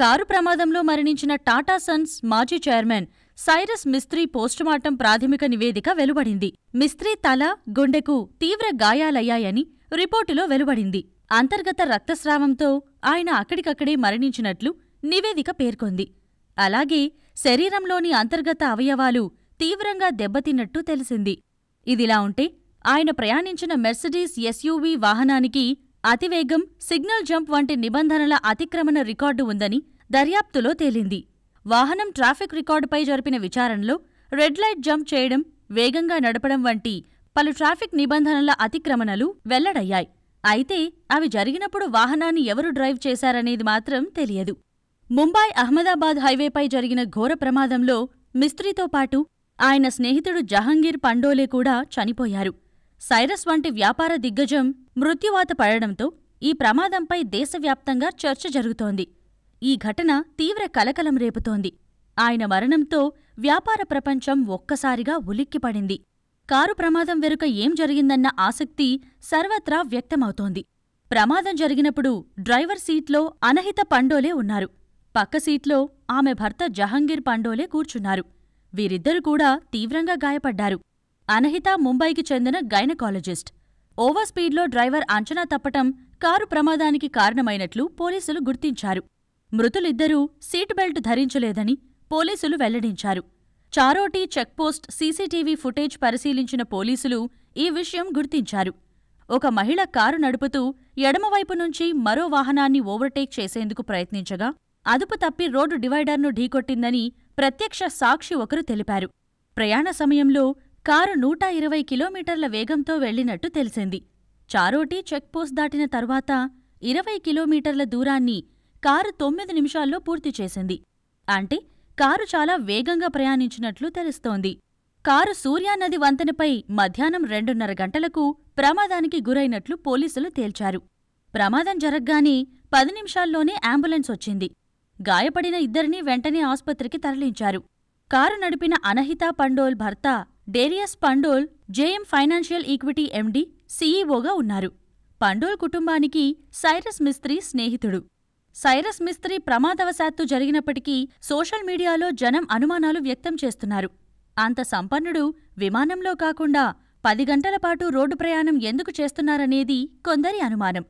car ప్రమాదంలో మరణించిన Tata sons మాజీ చైర్మన్ సైరస్ మిస్త్రీ పోస్టుమార్టం ప్రాథమిక నివేదిక వెలువడింది మిస్త్రీ తల గుండెకు తీవ్ర గాయాలయ్యాయని రిపోర్టులో వెలువడింది అంతర్గత రక్తస్రావంతో ఆయన అక్కడికక్కడే మరణించినట్లు నివేదిక పేర్కొంది అలాగే శరీరంలోని అంతర్గత అవయవాలు తీవ్రంగా దెబ్బతిన్నట్టు తెలిసింది ఇదిలా ఉంటే ఆయన ప్రయాణించిన మెర్సిడీస్ ఎస్యూవీ వాహనానికి అతివేగం సిగ్నల్ జంప్ వంటి నిబంధనల అతిక్రమణ రికార్డు ఉందని దర్యాప్తులో తేలింది వాహనం ట్రాఫిక్ రికార్డుపై జరిపిన విచారణలో రెడ్ లైట్ జంప్ చేయడం వేగంగా నడపడం వంటి పలు ట్రాఫిక్ నిబంధనల అతిక్రమణలు వెల్లడయ్యాయి అయితే అవి జరిగినప్పుడు వాహనాన్ని ఎవరు డ్రైవ్ చేశారనేది మాత్రం తెలియదు ముంబై అహ్మదాబాద్ హైవేపై జరిగిన ఘోర ప్రమాదంలో మిస్త్రీతో పాటు ఆయన స్నేహితుడు జహంగీర్ పండోలే కూడా చనిపోయారు సైరస్ వంటి వ్యాపార దిగ్గజం మృత్యువాత పడడంతో ఈ ప్రమాదంపై దేశవ్యాప్తంగా చర్చ జరుగుతోంది ఈ ఘటన తీవ్ర కలకలం రేపుతోంది ఆయన మరణంతో వ్యాపార ప్రపంచం ఒక్కసారిగా ఉలిక్కిపడింది కారు ప్రమాదం వెనుక ఏం జరిగిందన్న ఆసక్తి సర్వత్రా వ్యక్తమవుతోంది ప్రమాదం జరిగినప్పుడు డ్రైవర్ సీట్లో అనహిత పండోలే ఉన్నారు పక్క సీట్లో ఆమె భర్త జహంగీర్ పండోలే కూర్చున్నారు వీరిద్దరూ కూడా తీవ్రంగా గాయపడ్డారు అనహిత ముంబైకి చెందిన గైనకాలజిస్ట్ ఓవర్ స్పీడ్లో డ్రైవర్ అంచనా తప్పటం కారు ప్రమాదానికి కారణమైనట్లు పోలీసులు గుర్తించారు మృతులిద్దరూ సీట్ బెల్ట్ ధరించలేదని పోలీసులు వెల్లడించారు చారోటి చెక్పోస్ట్ సీసీటీవీ ఫుటేజ్ పరిశీలించిన పోలీసులు ఈ విషయం గుర్తించారు ఒక మహిళ కారు నడుపుతూ ఎడమవైపు నుంచి మరో వాహనాన్ని ఓవర్టేక్ చేసేందుకు ప్రయత్నించగా అదుపు తప్పి రోడ్డు డివైడర్ను ఢీకొట్టిందని ప్రత్యక్ష సాక్షి ఒకరు తెలిపారు ప్రయాణ సమయంలో కారు నూట ఇరవై కిలోమీటర్ల వేగంతో వెళ్లినట్టు తెలిసింది చారోటి చెక్పోస్ట్ దాటిన తర్వాత ఇరవై కిలోమీటర్ల దూరాన్ని కారు తొమ్మిది నిమిషాల్లో పూర్తి చేసింది అంటే కారు చాలా వేగంగా ప్రయాణించినట్లు తెలుస్తోంది కారు సూర్యానది వంతెనపై మధ్యాహ్నం రెండున్నర గంటలకు ప్రమాదానికి గురైనట్లు పోలీసులు తేల్చారు ప్రమాదం జరగ్గానే పది నిమిషాల్లోనే అంబులెన్స్ వచ్చింది గాయపడిన ఇద్దరినీ వెంటనే ఆస్పత్రికి తరలించారు కారు నడిపిన అనహిత పండోల్ భర్త Darius Pandole JM financial equity MD సీఈఓగా ఉన్నారు పండోల్ కుటుంబానికి సైరస్ మిస్త్రీ స్నేహితుడు సైరస్ మిస్త్రీ ప్రమాదవశాత్తు జరిగినప్పటికీ సోషల్ మీడియాలో జనం అనుమానాలు వ్యక్తం చేస్తున్నారు అంత సంపన్నుడు విమానంలో కాకుండా పది గంటల పాటు రోడ్డు ప్రయాణం ఎందుకు చేస్తున్నారనేది కొందరి అనుమానం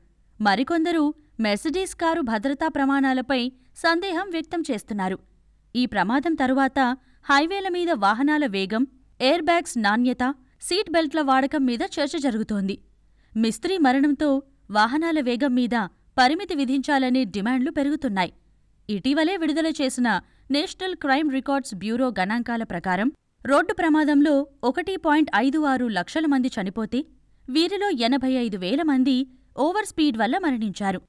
మరికొందరు మెర్సిడీస్ కారు భద్రతా ప్రమాణాలపై సందేహం వ్యక్తం చేస్తున్నారు ఈ ప్రమాదం తరువాత హైవేల మీద వాహనాల వేగం ఎయిర్ బ్యాగ్స్ నాణ్యత సీట్ బెల్ట్ల వాడకం మీద చర్చ జరుగుతోంది మిస్త్రీ మరణంతో వాహనాల వేగం మీద పరిమితి విధించాలనే డిమాండ్లు పెరుగుతున్నాయి ఇటీవలే విడుదల చేసిన నేషనల్ క్రైమ్ రికార్డ్స్ బ్యూరో గణాంకాల ప్రకారం రోడ్డు ప్రమాదంలో ఒకటి పాయింట్ ఐదు ఆరు లక్షల మంది చనిపోతే వీరిలో ఎనభై ఐదు వేల మంది ఓవర్ స్పీడ్ వల్ల మరణించారు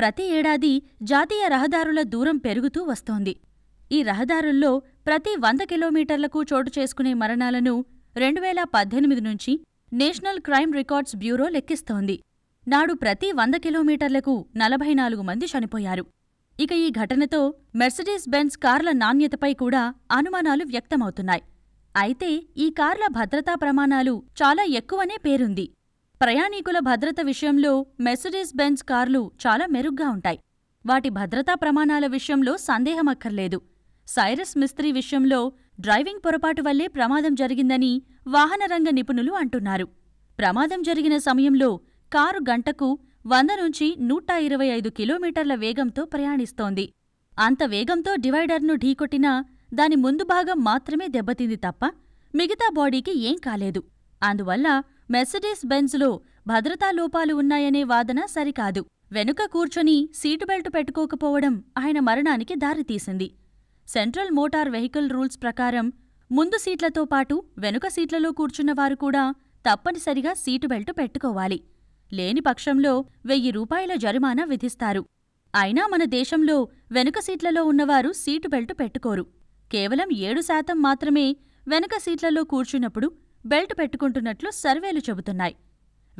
ప్రతి ఏడాది జాతీయ రహదారుల దూరం పెరుగుతూ వస్తోంది ఈ రహదారుల్లో ప్రతి వంద కిలోమీటర్లకు చోటు చేసుకునే మరణాలను రెండు పద్దెనిమిది నుంచి నేషనల్ క్రైమ్ రికార్డ్స్ బ్యూరో లెక్కిస్తోంది నాడు ప్రతి వంద కిలోమీటర్లకు నలభై నాలుగు మంది చనిపోయారు ఇక ఈ ఘటనతో మెర్సిడీస్ బెన్స్ కార్ల నాణ్యతపై కూడా అనుమానాలు వ్యక్తమవుతున్నాయి అయితే ఈ కార్ల భద్రతా ప్రమాణాలు చాలా ఎక్కువనే పేరుంది ప్రయాణీకుల భద్రత విషయంలో మెర్సిడీస్ బెన్స్ కార్లు చాలా మెరుగ్గా ఉంటాయి వాటి భద్రతా ప్రమాణాల విషయంలో సందేహమక్కర్లేదు సైరస్ మిస్త్రీ విషయంలో డ్రైవింగ్ పొరపాటు వల్లే ప్రమాదం జరిగిందని వాహనరంగ నిపుణులు అంటున్నారు ప్రమాదం జరిగిన సమయంలో కారు గంటకు వంద నుంచి నూట ఇరవై ఐదు కిలోమీటర్ల వేగంతో ప్రయాణిస్తోంది అంత వేగంతో డివైడర్ను ఢీకొట్టినా దాని ముందు భాగం మాత్రమే దెబ్బతింది తప్ప మిగతా బాడీకి ఏం కాలేదు అందువల్ల మెర్సిడీస్ బెంజ్లో భద్రతా లోపాలు ఉన్నాయనే వాదన సరికాదు వెనుక కూర్చొని సీటు బెల్ట్ పెట్టుకోకపోవడం ఆయన మరణానికి దారితీసింది సెంట్రల్ మోటార్ వెహికల్ రూల్స్ ప్రకారం ముందు సీట్లతో పాటు వెనుక సీట్లలో కూర్చున్నవారు కూడా తప్పనిసరిగా సీటు బెల్ట్ పెట్టుకోవాలి లేని పక్షంలో వెయ్యి రూపాయల జరిమానా విధిస్తారు అయినా మన దేశంలో వెనుక సీట్లలో ఉన్నవారు సీటు బెల్ట్ పెట్టుకోరు కేవలం ఏడు శాతం మాత్రమే వెనక సీట్లలో కూర్చున్నప్పుడు బెల్ట్ పెట్టుకుంటున్నట్లు సర్వేలు చెబుతున్నాయి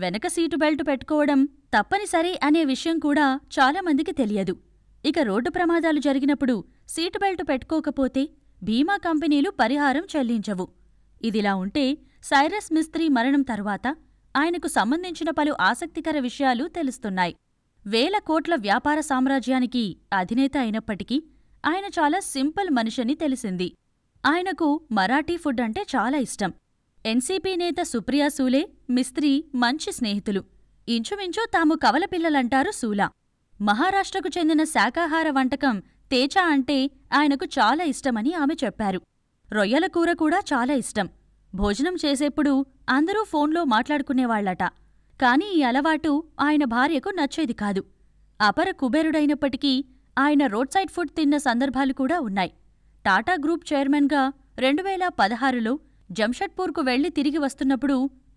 వెనక సీటు బెల్ట్ పెట్టుకోవడం తప్పనిసరి అనే విషయం కూడా చాలామందికి తెలియదు ఇక రోడ్డు ప్రమాదాలు జరిగినప్పుడు సీటు బెల్ట్ పెట్టుకోకపోతే బీమా కంపెనీలు పరిహారం చెల్లించవు ఇదిలా ఉంటే సైరస్ మిస్త్రీ మరణం తరువాత ఆయనకు సంబంధించిన పలు ఆసక్తికర విషయాలు తెలుస్తున్నాయి వేల కోట్ల వ్యాపార సామ్రాజ్యానికి అధినేత అయినప్పటికీ ఆయన చాలా సింపుల్ మనిషని తెలిసింది ఆయనకు మరాఠీ ఫుడ్ అంటే చాలా ఇష్టం ఎన్సీపీ నేత సుప్రియా సూలే మిస్త్రీ మంచి స్నేహితులు ఇంచుమించు తాము కవలపిల్లలంటారు సూలా మహారాష్ట్రకు చెందిన శాకాహార వంటకం తేజ అంటే ఆయనకు చాలా ఇష్టమని ఆమె చెప్పారు రొయ్యల కూర కూడా చాలా ఇష్టం భోజనం చేసేప్పుడు అందరూ ఫోన్లో మాట్లాడుకునేవాళ్లట కాని ఈ అలవాటు ఆయన భార్యకు నచ్చేది కాదు అపర కుబేరుడైనప్పటికీ ఆయన రోడ్ సైడ్ ఫుడ్ తిన్న సందర్భాలు కూడా ఉన్నాయి టాటా గ్రూప్ చైర్మన్గా రెండువేల పదహారులో జంషెడ్పూర్కు వెళ్లి తిరిగి వస్తున్నప్పుడు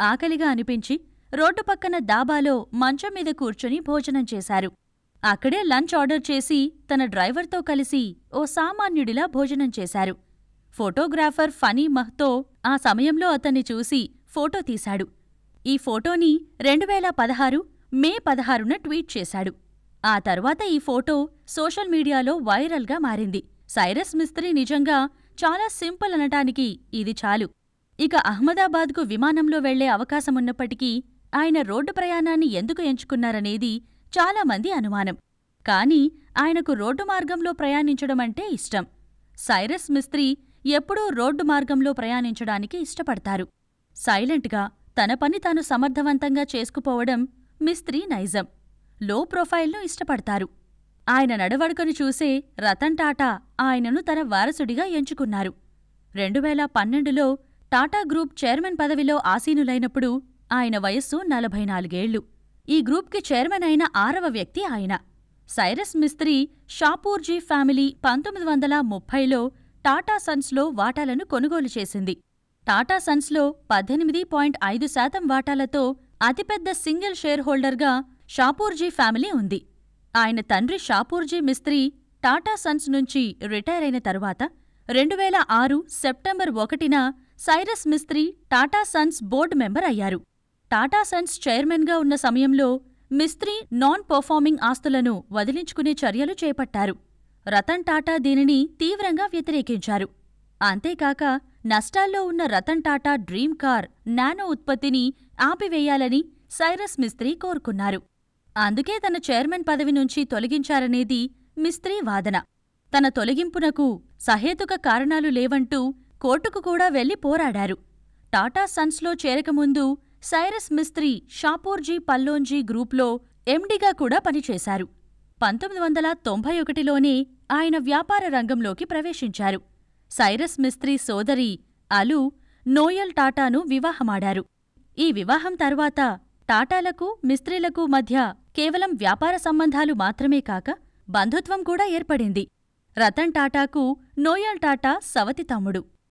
ఆకలిగా అనిపించి రోడ్డు పక్కన దాబాలో మంచం మీద కూర్చుని భోజనం చేశారు అక్కడే లంచ్ ఆర్డర్ చేసి తన డ్రైవర్తో కలిసి ఓ సామాన్యుడిలా భోజనం చేశారు ఫోటోగ్రాఫర్ ఫనీ మహ్తో ఆ సమయంలో అతన్ని చూసి ఫోటో తీశాడు ఈ ఫోటోని రెండువేల పదహారు మే పదహారున ట్వీట్ చేశాడు ఆ తర్వాత ఈ ఫోటో సోషల్ మీడియాలో వైరల్గా మారింది సైరస్ మిస్త్రీ నిజంగా చాలా సింపుల్ అనటానికి ఇది చాలు ఇక అహ్మదాబాద్కు విమానంలో వెళ్లే అవకాశమున్నప్పటికీ ఆయన రోడ్డు ప్రయాణాన్ని ఎందుకు ఎంచుకున్నారనేది చాలామంది అనుమానం కాని ఆయనకు రోడ్డు మార్గంలో ప్రయాణించడమంటే ఇష్టం సైరస్ మిస్త్రీ ఎప్పుడూ రోడ్డు మార్గంలో ప్రయాణించడానికి ఇష్టపడతారు సైలెంట్గా తన పని తాను సమర్థవంతంగా చేసుకుపోవడం మిస్త్రీ నైజం లో ప్రొఫైల్ను ఇష్టపడతారు ఆయన నడవడుకను చూసే రతన్ టాటా ఆయనను తన వారసుడిగా ఎంచుకున్నారు రెండు వేల పన్నెండులో టాటా గ్రూప్ చైర్మన్ పదవిలో ఆసీనులైనప్పుడు ఆయన వయస్సు నలభై నాలుగేళ్లు ఈ గ్రూప్కి చైర్మన్ అయిన ఆరవ వ్యక్తి ఆయన సైరస్ మిస్త్రీ షాపూర్జీ ఫ్యామిలీ పంతొమ్మిది వందల ముప్పైలో టాటా సన్స్లో వాటాలను కొనుగోలు చేసింది టాటా సన్స్లో పద్దెనిమిది పాయింట్ ఐదు శాతం వాటాలతో అతిపెద్ద సింగిల్ షేర్ హోల్డర్గా షాపూర్జీ ఫ్యామిలీ ఉంది ఆయన తండ్రి షాపూర్జీ మిస్త్రీ టాటా సన్స్ నుంచి రిటైర్ అయిన తరువాత రెండువేల ఆరు సెప్టెంబర్ ఒకటిన Cyrus Mistry Tata sons board member అయ్యారు టాటా సన్స్ చైర్మన్గా ఉన్న సమయంలో మిస్త్రీ నాన్ పర్ఫార్మింగ్ ఆస్తులను వదిలించుకునే చర్యలు చేపట్టారు రతన్ టాటా దీనిని తీవ్రంగా వ్యతిరేకించారు అంతేకాక నష్టాల్లో ఉన్న Ratan Tata dream car Nano ఉత్పత్తిని ఆపివేయాలని సైరస్ మిస్త్రీ కోరుకున్నారు అందుకే తన చైర్మన్ పదవి నుంచి తొలగించారనేది మిస్త్రీ వాదన తన తొలగింపునకు సహేతుక కారణాలు లేవంటూ కోర్టుకు కూడా వెళ్లి పోరాడారు టాటా సన్స్లో చేరకముందు సైరస్ మిస్త్రీ షాపూర్జీ పల్లోంజీ గ్రూప్లో ఎండిగా కూడా పనిచేశారు పంతొమ్మిది వందల తొంభై ఒకటిలోనే ఆయన వ్యాపార రంగంలోకి ప్రవేశించారు సైరస్ మిస్త్రీ సోదరి అలు నోయల్ టాటాను వివాహమాడారు ఈ వివాహం తర్వాత టాటాలకు మిస్త్రీలకు మధ్య కేవలం వ్యాపార సంబంధాలు మాత్రమే కాక బంధుత్వం కూడా ఏర్పడింది రతన్ టాటాకు నోయల్ టాటా సవతి తమ్ముడు